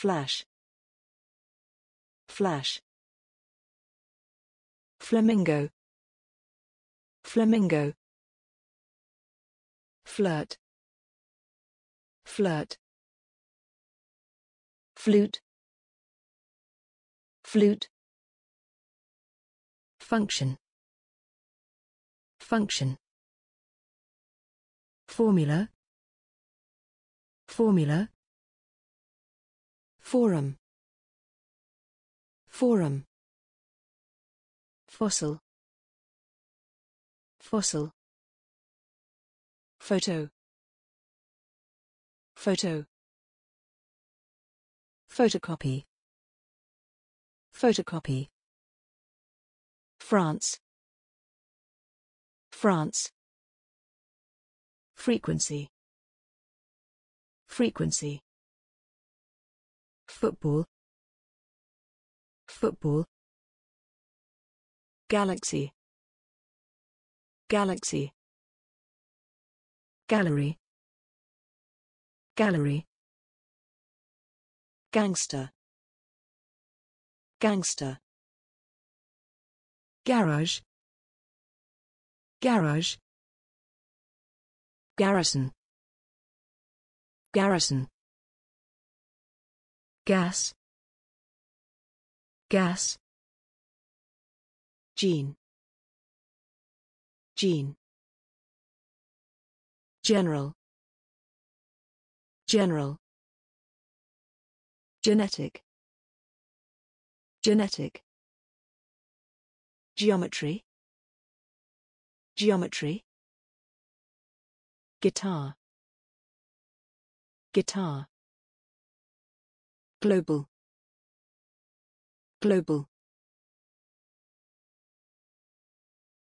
Flash. Flash. Flamingo. Flamingo. Flirt. Flirt. Flute. Flute. Function. Function. Formula. Formula. Forum. Forum. Fossil. Fossil. Photo. Photo. Photocopy. Photocopy. France. France. Frequency. Frequency football football galaxy galaxy gallery gallery gangster gangster garage garage garrison garrison gas gas gene gene general general genetic genetic geometry geometry guitar guitar global global